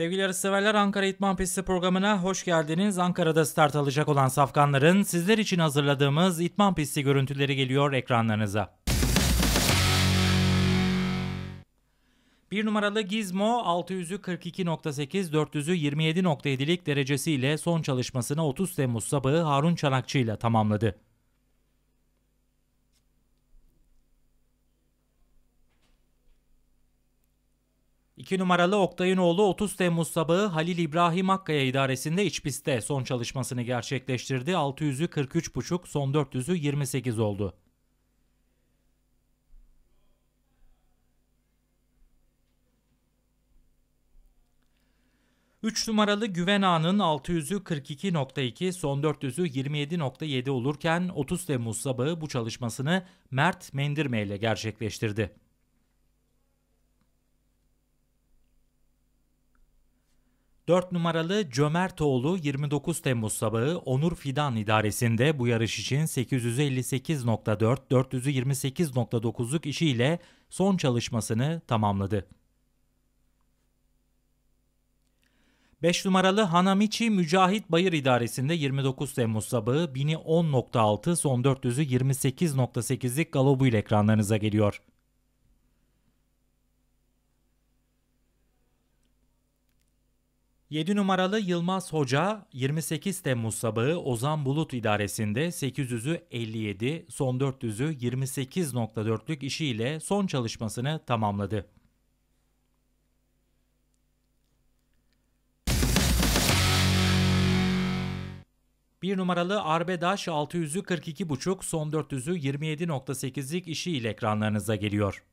Sevgili yarışseverler Ankara İtman Pisti programına hoş geldiniz. Ankara'da start alacak olan safkanların sizler için hazırladığımız İtman Pisti görüntüleri geliyor ekranlarınıza. 1 numaralı Gizmo 600'ü 42.8, 400'ü 27.7'lik derecesiyle son çalışmasını 30 Temmuz sabahı Harun Çanakçı ile tamamladı. 2 numaralı Oktay'ın oğlu 30 Temmuz sabahı Halil İbrahim Akkaya idaresinde iç pistte son çalışmasını gerçekleştirdi. 600'ü 43,5, son 400'ü 28 oldu. Üç numaralı Güven Ağa'nın 600'ü 42.2, son 400'ü 27.7 olurken 30 Temmuz sabahı bu çalışmasını Mert Mendirme ile gerçekleştirdi. 4 numaralı Cömertoğlu 29 Temmuz sabahı Onur Fidan idaresinde bu yarış için 858.4, 428.9'luk işiyle son çalışmasını tamamladı. 5 numaralı Hanamichi Mücahit Bayır idaresinde 29 Temmuz sabahı 1010.6 son 428.8'lik 28.8'lik galobuyla ekranlarınıza geliyor. 7 numaralı Yılmaz Hoca 28 Temmuz sabahı Ozan Bulut idaresinde 800'ü 57, son 400'ü 28.4'lük işiyle son çalışmasını tamamladı. Bir numaralı Arbedaş 600'ü 42.5, son 400'ü 27.8'lik işiyle ekranlarınıza geliyor.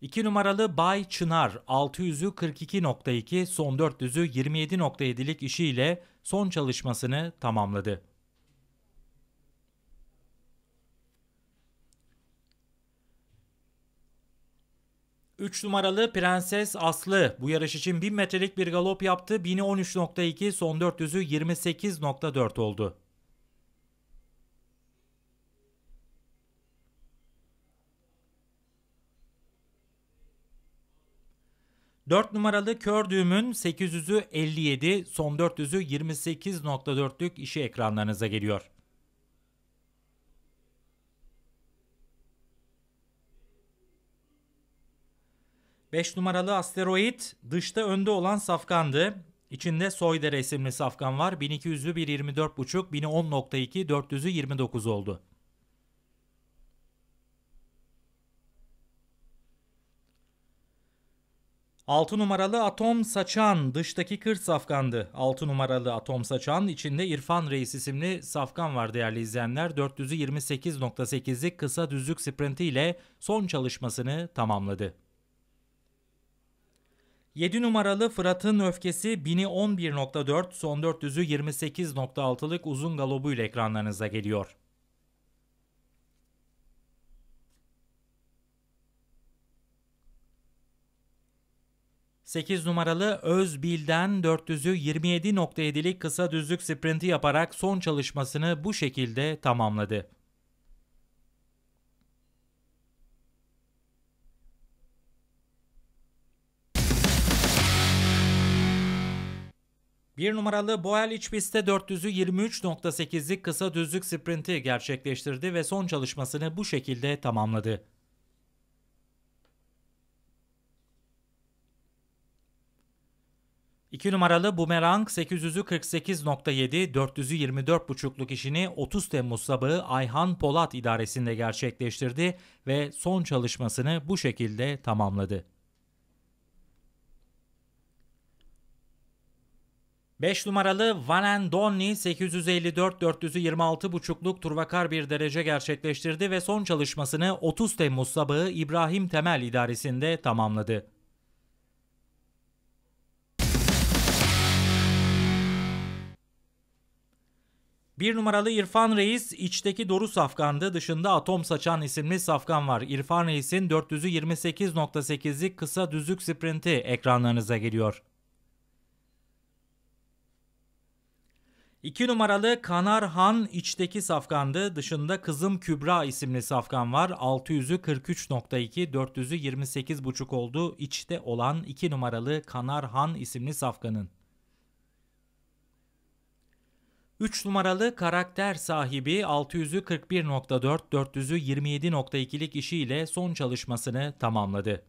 2 numaralı Bay Çınar 600'ü 42.2 son 400'ü 27.7'lik işiyle son çalışmasını tamamladı. Üç numaralı Prenses Aslı bu yarış için 1000 metrelik bir galop yaptı. 1013.2 son 400'ü 28.4 oldu. 4 numaralı kör düğümün 800'ü 57, son 400'ü 28.4'lük işi ekranlarınıza geliyor. Beş numaralı asteroid dışta önde olan safkandı. İçinde Soydere isimli safkan var. 1200'ü 1.24.5, 1010.2, 400'ü 29 oldu. 6 numaralı Atom Saçan dıştaki kırt safkandı. 6 numaralı Atom Saçan içinde İrfan Reis isimli safkan var değerli izleyenler. 428.8'lik kısa düzlük sprintiyle son çalışmasını tamamladı. 7 numaralı Fırat'ın öfkesi 1011.4 son 400'ü 28.6'lık uzun galobuyla ekranlarınıza geliyor. 8 numaralı Özbil'den 400'ü 27.7'lik kısa düzlük sprinti yaparak son çalışmasını bu şekilde tamamladı. Bir numaralı Boel iç pistte 400'ü 23.8'lik kısa düzlük sprinti gerçekleştirdi ve son çalışmasını bu şekilde tamamladı. 2 numaralı Bumerang 848.7 48.7, işini 30 Temmuz sabahı Ayhan Polat idaresinde gerçekleştirdi ve son çalışmasını bu şekilde tamamladı. 5 numaralı Vanen Donni 854 426 turvakar bir derece gerçekleştirdi ve son çalışmasını 30 Temmuz sabahı İbrahim Temel idaresinde tamamladı. Bir numaralı İrfan Reis içteki Doru safkandı. Dışında Atom Saçan isimli safkan var. İrfan Reis'in 428.8'lik kısa düzlük sprinti ekranlarınıza geliyor. 2 numaralı Kanar Han içteki safkandı. Dışında Kızım Kübra isimli safkan var. 600'ü 43.2, 400'ü oldu. İçte olan 2 numaralı Kanar Han isimli safkanın. 3 numaralı karakter sahibi 641.4 400'ü 27.2'lik işiyle son çalışmasını tamamladı.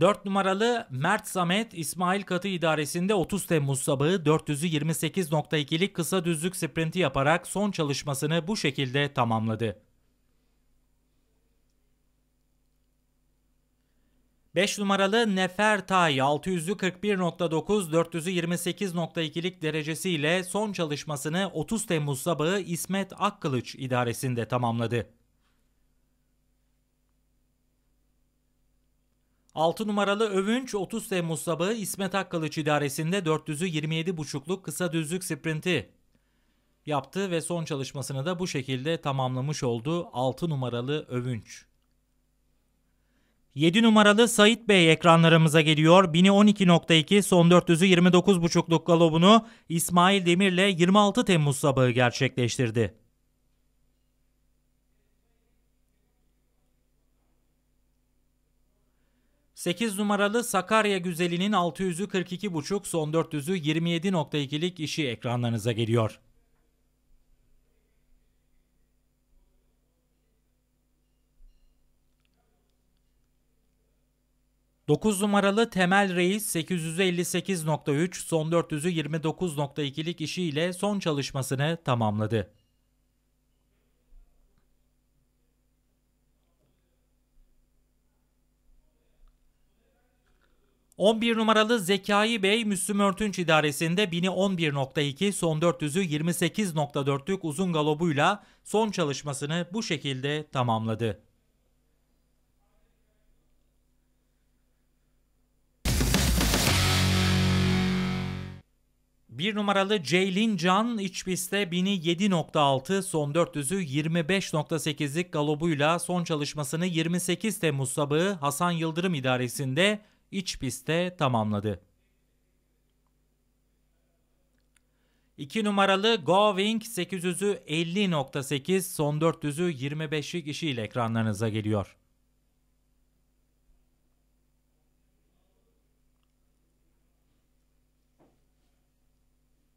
Dört numaralı Mert Samet İsmail Katı İdaresinde 30 Temmuz sabahı 428.2'lik kısa düzlük sprinti yaparak son çalışmasını bu şekilde tamamladı. 5 numaralı Nefertay 641.9 428.2'lik derecesiyle son çalışmasını 30 Temmuz sabahı İsmet Akkılıç idaresinde tamamladı. 6 numaralı Övünç 30 Temmuz sabahı İsmet Akkılıç idaresinde 427.5'luk kısa düzlük sprinti yaptı ve son çalışmasını da bu şekilde tamamlamış oldu 6 numaralı Övünç. 7 numaralı Sait Bey ekranlarımıza geliyor. 1012.2 son 400'ü 29.5'luk galobunu İsmail Demir'le 26 Temmuz sabahı gerçekleştirdi. Sekiz numaralı Sakarya Güzeli'nin 600'ü 42.5 son 400'ü 27.2'lik işi ekranlarınıza geliyor. 9 numaralı Temel Reis 858.3 son 400'ü 29.2'lik işiyle son çalışmasını tamamladı. ...11 numaralı Zekai Bey Müslüm Örtünç idaresinde bini 11.2 son 400'ü 28.4'lük uzun galobuyla son çalışmasını bu şekilde tamamladı. 1 numaralı Jaylin Can iç pistte 1000'i son 400'ü 25.8'lik galobuyla son çalışmasını 28 Temmuz sabahı Hasan Yıldırım idaresinde iç pistte tamamladı. 2 numaralı Going 800'ü 50.8, son 400'ü 25'lik işiyle ekranlarınıza geliyor.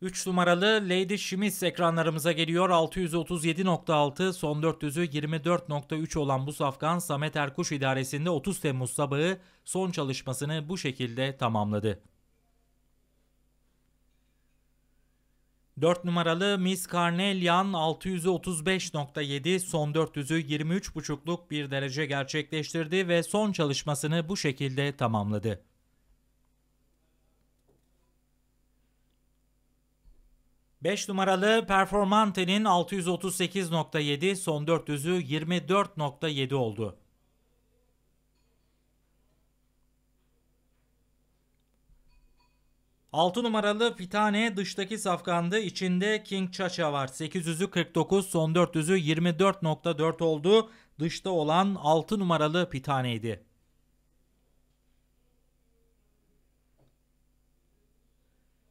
3 numaralı Lady Schmitz ekranlarımıza geliyor. 637.6 son 400'ü 24.3 olan bu safkan Samet Erkuş idaresinde 30 Temmuz sabahı son çalışmasını bu şekilde tamamladı. 4 numaralı Miss Carnelian 635.7 son 400'ü 23.5'luk bir derece gerçekleştirdi ve son çalışmasını bu şekilde tamamladı. 5 numaralı Performante'nin 638.7 son 400'ü 24.7 oldu. Altı numaralı Pitane dıştaki safkandı. içinde King Chacha var. 800'ü 49, son 400'ü 24.4 oldu. Dışta olan 6 numaralı Fitane'ydi.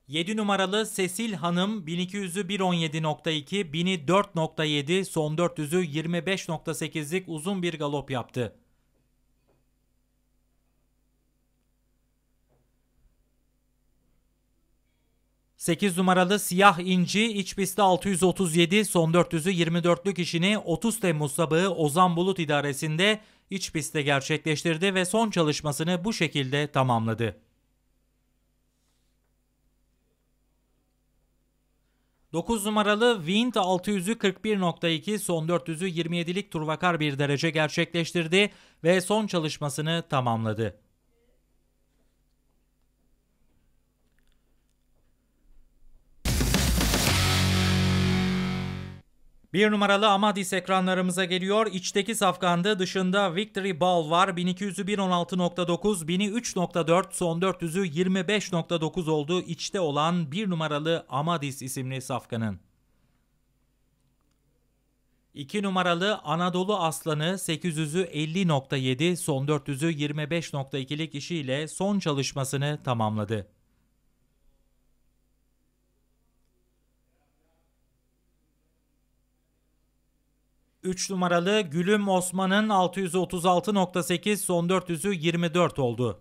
7 numaralı Sesil Hanım 1200'ü 1.17.2, 1000'i 4.7, son 400'ü 25.8'lik uzun bir galop yaptı. Sekiz numaralı Siyah İnci iç pistte 637 son 400'ü 24'lük işini 30 Temmuz sabahı Ozan Bulut idaresinde iç pistte gerçekleştirdi ve son çalışmasını bu şekilde tamamladı. 9 numaralı Wind 600'ü 41.2 son 400'ü 27'lik turvakar bir derece gerçekleştirdi ve son çalışmasını tamamladı. Bir numaralı Amadis ekranlarımıza geliyor. İçteki safkanda Dışında Victory Ball var. 1200'ü 1016.9, 1003.4, son 400'ü 25.9 oldu. İçte olan bir numaralı Amadis isimli safkanın. 2 numaralı Anadolu Aslanı 800'ü 50.7, son 400'ü 25.2'lik işiyle son çalışmasını tamamladı. 3 numaralı Gülüm Osman'ın 636.8 son 400'ü 24 oldu.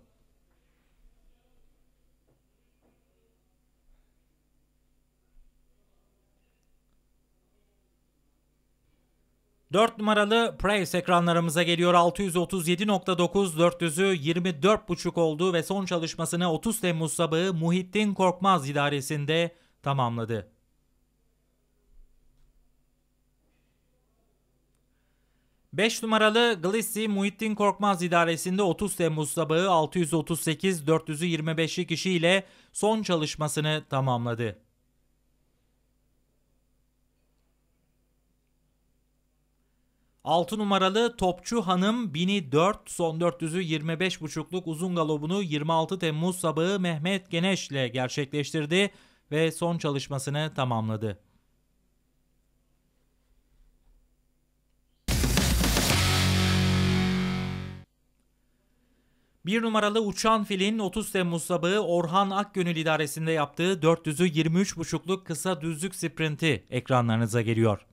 Dört numaralı Price ekranlarımıza geliyor. 637.9 400'ü 24.5 oldu ve son çalışmasını 30 Temmuz sabahı Muhittin Korkmaz idaresinde tamamladı. 5 numaralı Glissi Muhittin Korkmaz idaresinde 30 Temmuz sabahı 638 425'li kişiyle son çalışmasını tamamladı. Altı numaralı Topçu Hanım bini 1004 son 425 buçukluk uzun galobunu 26 Temmuz sabahı Mehmet Geneş ile gerçekleştirdi ve son çalışmasını tamamladı. Bir numaralı uçan filin 30 Temmuz sabahı Orhan Akgönül idaresinde yaptığı buçukluk kısa düzlük sprinti ekranlarınıza geliyor.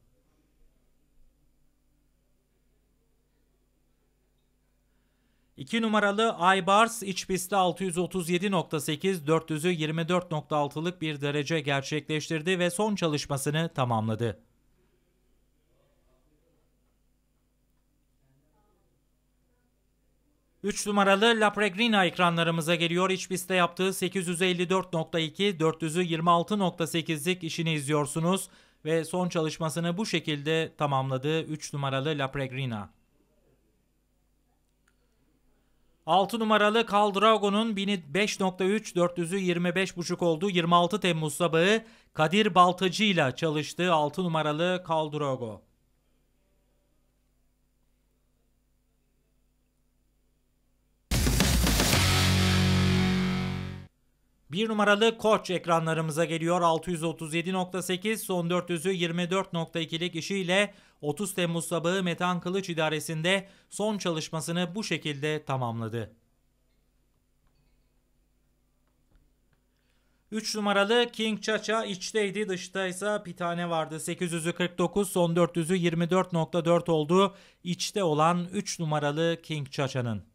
İki numaralı Aybars iç pistte 637.8 424.6'lık bir derece gerçekleştirdi ve son çalışmasını tamamladı. 3 numaralı La Pregrina ekranlarımıza geliyor. İç pistte yaptığı 854.2, 426.8'lik işini izliyorsunuz ve son çalışmasını bu şekilde tamamladı 3 numaralı La Pregrina. 6 numaralı Caldrago'nun 1005.3 425.5 olduğu 26 Temmuz sabahı Kadir Baltacı ile çalıştı 6 numaralı Caldrago. Bir numaralı Koç ekranlarımıza geliyor. 637.8 son 400'ü 24.2'lik işiyle 30 Temmuz sabahı Metan Kılıç idaresinde son çalışmasını bu şekilde tamamladı. 3 numaralı King Chacha içteydi dıştaysa ise bir tane vardı. 849 son 400'ü 24.4 oldu. İçte olan 3 numaralı King Chacha'nın.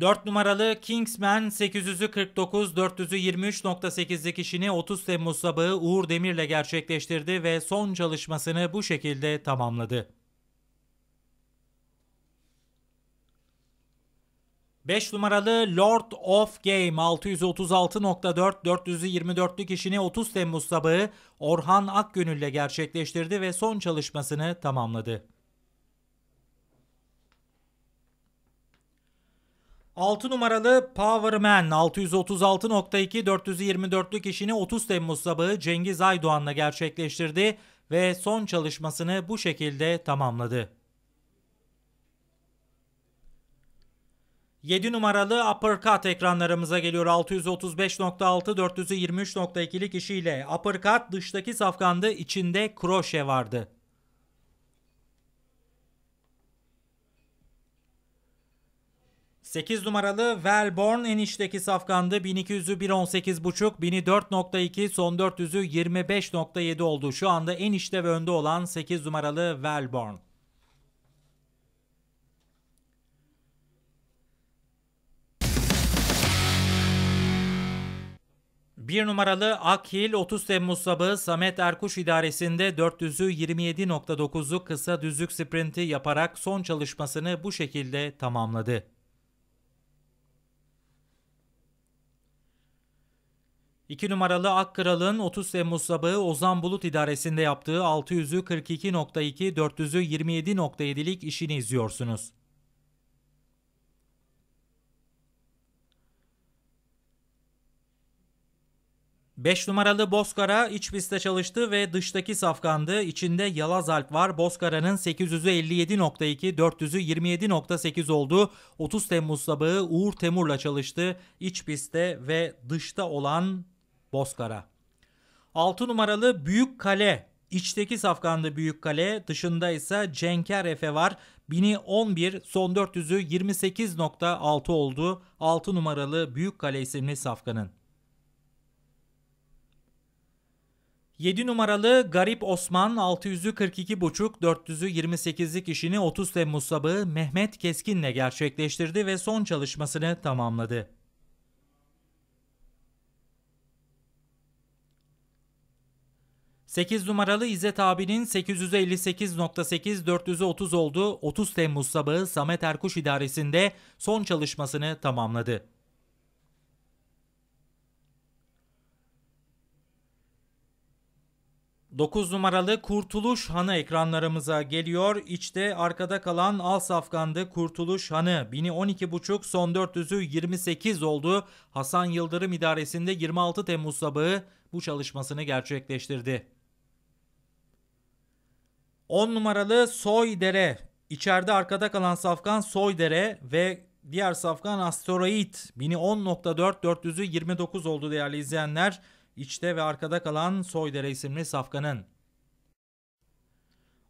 4 numaralı Kingsman 849 423.8'lik işini 30 Temmuz sabahı Uğur Demir'le gerçekleştirdi ve son çalışmasını bu şekilde tamamladı. 5 numaralı Lord of Game 636.4 424'lük işini 30 Temmuz sabahı Orhan Akgönül gerçekleştirdi ve son çalışmasını tamamladı. 6 numaralı Powerman 636.2 424'lük işini 30 Temmuz sabahı Cengiz Aydoğan'la gerçekleştirdi ve son çalışmasını bu şekilde tamamladı. 7 numaralı Uppercut ekranlarımıza geliyor. 635.6 423.2'lik işiyle Uppercut dıştaki safkandı içinde kroşe vardı. 8 numaralı Wellborn enişteki safkandı. 1200'ü 1.18.5, 1004.2, son 400'ü 25.7 oldu. Şu anda enişte ve önde olan 8 numaralı Wellborn. Bir numaralı Akhil 30 Temmuz sabahı Samet Erkuş idaresinde 400'ü 27.9'u kısa düzlük sprinti yaparak son çalışmasını bu şekilde tamamladı. 2 numaralı Ak 30 Temmuz sabahı Ozan Bulut idaresinde yaptığı 600'ü 42.2, 400'ü 27.7'lik işini izliyorsunuz. Beş numaralı Bozkara iç pistte çalıştı ve dıştaki safkandı. İçinde Yalaz Alp var. Bozkara'nın 8572 57.2, 400'ü 27.8 oldu. 30 Temmuz sabahı Uğur Temur'la çalıştı. İç pistte ve dışta olan Bozkara. 6 numaralı Büyük Kale. İçteki safkanda Büyük Kale, dışında ise Cenker Efe var. 1011 son 400'ü 28.6 oldu. 6 numaralı Büyük Kale isimli safkanın. 7 numaralı Garip Osman 600'ü 42,5, 400'ü 28'lik işini 30 Temmuz sabahı Mehmet Keskin'le gerçekleştirdi ve son çalışmasını tamamladı. 8 numaralı İzzet abinin 858.8 430 oldu. 30 Temmuz sabahı Samet Erkuş idaresinde son çalışmasını tamamladı. Dokuz numaralı Kurtuluş Hanı ekranlarımıza geliyor. İçte arkada kalan Al Safkan'dı Kurtuluş Hanı. 1012.5 son 400'ü 28 oldu. Hasan Yıldırım idaresinde 26 Temmuz sabahı bu çalışmasını gerçekleştirdi. 10 numaralı Soydere. İçeride arkada kalan safkan Soydere ve diğer safkan Asteroid. 1010.4 400'ü 29 oldu değerli izleyenler. İçte ve arkada kalan Soydere isimli safkanın.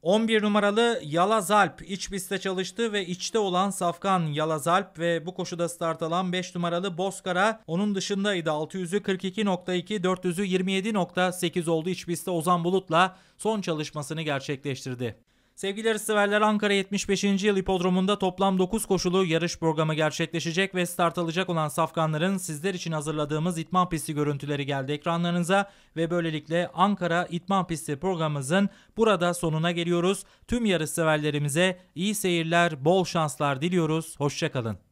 11 numaralı Yalazalp iç pistte çalıştı ve içte olan Safkan Yalazalp ve bu koşuda start alan 5 numaralı Bozkara onun dışındaydı. 600'ü 42.2, 400'ü 27.8 oldu iç pistte Ozan Bulut'la son çalışmasını gerçekleştirdi. Sevgili severler Ankara 75. Yıl Hipodromu'nda toplam 9 koşulu yarış programı gerçekleşecek ve start alacak olan safkanların sizler için hazırladığımız itman pisti görüntüleri geldi ekranlarınıza ve böylelikle Ankara itman Pisti programımızın burada sonuna geliyoruz. Tüm yarış severlerimize iyi seyirler, bol şanslar diliyoruz. Hoşçakalın.